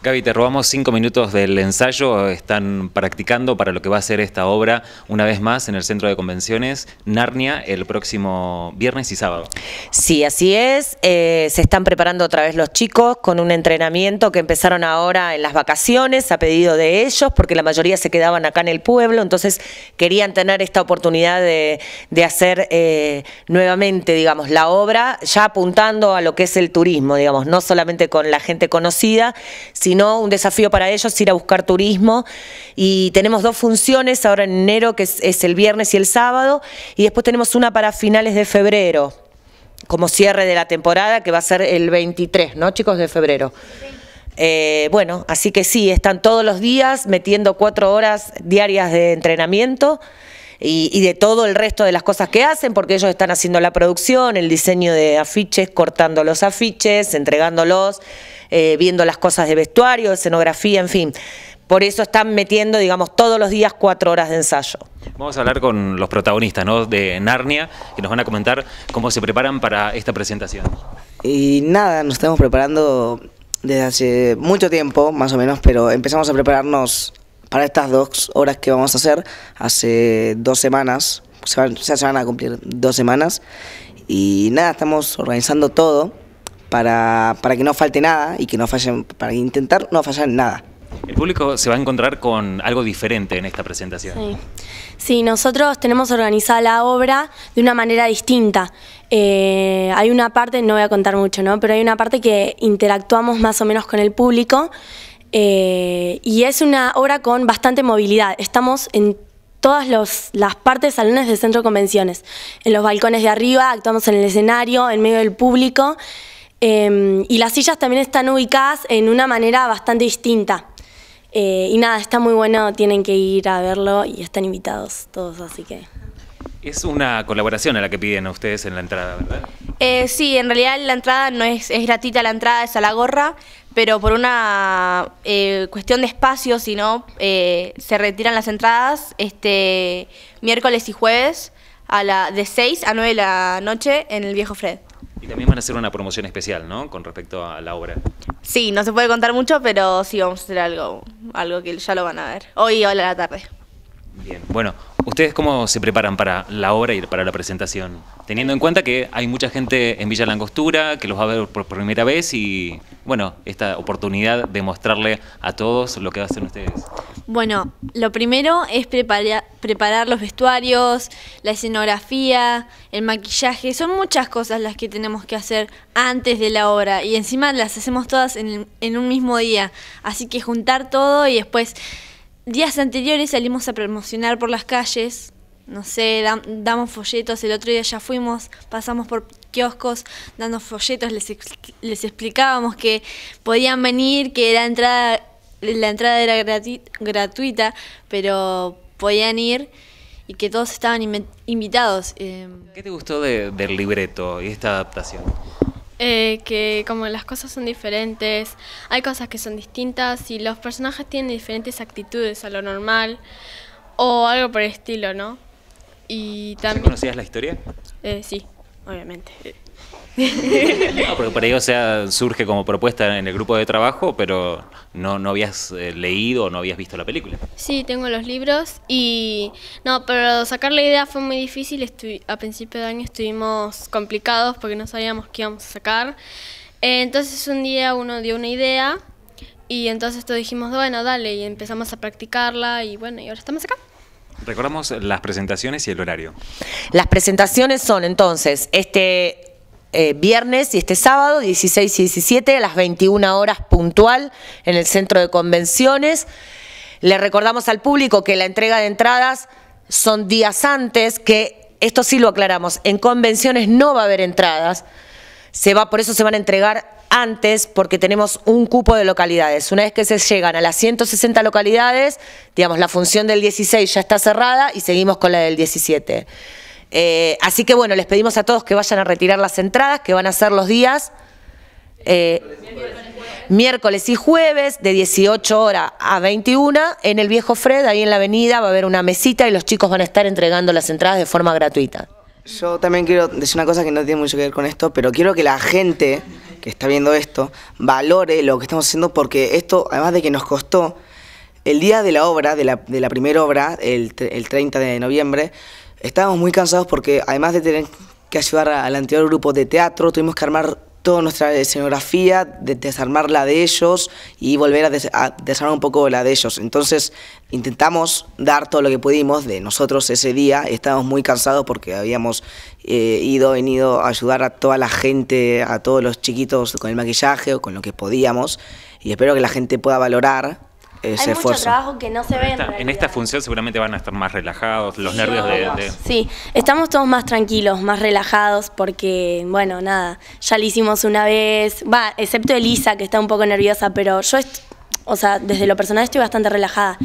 Gaby, te robamos cinco minutos del ensayo. Están practicando para lo que va a ser esta obra una vez más en el Centro de Convenciones Narnia el próximo viernes y sábado. Sí, así es. Eh, se están preparando otra vez los chicos con un entrenamiento que empezaron ahora en las vacaciones a pedido de ellos, porque la mayoría se quedaban acá en el pueblo, entonces querían tener esta oportunidad de, hacer eh, nuevamente, digamos, la obra, ya apuntando a lo que es el turismo, digamos, no solamente con la gente conocida, no, un desafío para ellos ir a buscar turismo. Y tenemos dos funciones ahora en enero, que es, el viernes y el sábado, y después tenemos una para finales de febrero, como cierre de la temporada, que va a ser el 23, ¿no, chicos? De febrero. Eh, bueno, así que sí, están todos los días metiendo cuatro horas diarias de entrenamiento y, de todo el resto de las cosas que hacen, porque ellos están haciendo la producción, el diseño de afiches, cortando los afiches, entregándolos, eh, viendo las cosas de vestuario, escenografía, en fin. Por eso están metiendo, digamos, todos los días cuatro horas de ensayo. Vamos a hablar con los protagonistas ¿no? de Narnia, que nos van a comentar cómo se preparan para esta presentación. Y nada, nos estamos preparando desde hace mucho tiempo, más o menos, pero empezamos a prepararnos para estas dos horas que vamos a hacer, hace dos semanas, se van, a cumplir dos semanas, y nada, estamos organizando todo para, para que no falte nada y que no fallen, para intentar no fallar nada. El público se va a encontrar con algo diferente en esta presentación. Sí, nosotros tenemos organizada la obra de una manera distinta. Eh, hay una parte, no voy a contar mucho, ¿no? pero hay una parte que interactuamos más o menos con el público eh, y es una obra con bastante movilidad. Estamos en todas las partes salones del centro de convenciones. En los balcones de arriba, actuamos en el escenario, en medio del público. Eh, y las sillas también están ubicadas en una manera bastante distinta. Eh, y nada, está muy bueno, tienen que ir a verlo y están invitados todos, así que... Es una colaboración a la que piden a ustedes en la entrada, ¿verdad? sí, en realidad la entrada no es, es la entrada, es a la gorra, pero por una eh, cuestión de espacio, si no, eh, se retiran las entradas este miércoles y jueves a la, de 6 a 9 de la noche en el Viejo Fred. Y también van a hacer una promoción especial, ¿no? Con respecto a la obra. Sí, no se puede contar mucho, pero sí vamos a hacer algo, algo que ya lo van a ver. Hoy o a la tarde. Bien, bueno, ¿Ustedes cómo se preparan para la obra y para la presentación? Teniendo en cuenta que hay mucha gente en Villa Langostura que los va a ver por primera vez y, bueno, esta oportunidad de mostrarle a todos lo que hacen ustedes. Bueno, lo primero es preparar, los vestuarios, la escenografía, el maquillaje. Son muchas cosas las que tenemos que hacer antes de la obra y encima las hacemos todas en, en un mismo día. Así que juntar todo y después días anteriores salimos a promocionar por las calles, no sé, damos folletos, el otro día ya fuimos, pasamos por kioscos dando folletos, les, explicábamos que podían venir, que la entrada, la entrada era gratuita, pero podían ir y que todos estaban invitados. Em. ¿Qué te gustó del libreto y esta adaptación? Eh, que como las cosas son diferentes, hay cosas que son distintas y los personajes tienen diferentes actitudes a lo normal o algo por el estilo, ¿no? Y también... ¿Conocías la historia? Eh, sí, obviamente. No, porque por ahí, sea, surge como propuesta en el grupo de trabajo, pero no, no habías eh, leído o no habías visto la película. Sí, tengo los libros y no, pero sacar la idea fue muy difícil. a principio de año estuvimos complicados porque no sabíamos qué íbamos a sacar. Eh, entonces un día uno dio una idea y entonces todos dijimos, bueno, dale, y empezamos a practicarla y bueno, y ahora estamos acá. Recordamos las presentaciones y el horario. Las presentaciones son entonces este eh, viernes y este sábado, 16 y 17, a las 21 horas puntual en el centro de convenciones. Le recordamos al público que la entrega de entradas son días antes, que esto sí lo aclaramos, en convenciones no va a haber entradas, se va, por eso se van a entregar antes porque tenemos un cupo de localidades. Una vez que se llegan a las 160 localidades, digamos, la función del 16 ya está cerrada y seguimos con la del 17. Eh, así que bueno, les pedimos a todos que vayan a retirar las entradas, que van a ser los días eh, miércoles y jueves de 18 horas a 21 en el viejo Fred, ahí en la avenida, va a haber una mesita y los chicos van a estar entregando las entradas de forma gratuita. Yo también quiero decir una cosa que no tiene mucho que ver con esto, pero quiero que la gente que está viendo esto valore lo que estamos haciendo porque esto, además de que nos costó, el día de la obra, de la, primera obra, el, 30 de noviembre, estábamos muy cansados porque además de tener que ayudar al anterior grupo de teatro, tuvimos que armar toda nuestra escenografía, desarmar la de ellos y volver a, desarmar un poco la de ellos. Entonces intentamos dar todo lo que pudimos de nosotros ese día. Estábamos muy cansados porque habíamos eh, ido, venido a ayudar a toda la gente, a todos los chiquitos con el maquillaje o con lo que podíamos. Y espero que la gente pueda valorar hay mucho trabajo que no se ve. en, esta función seguramente van a estar más relajados, los nervios de, de, Sí, estamos todos más tranquilos, más relajados, porque, bueno, nada, ya lo hicimos una vez, va, excepto Elisa, que está un poco nerviosa, pero yo, o sea, desde lo personal estoy bastante relajada.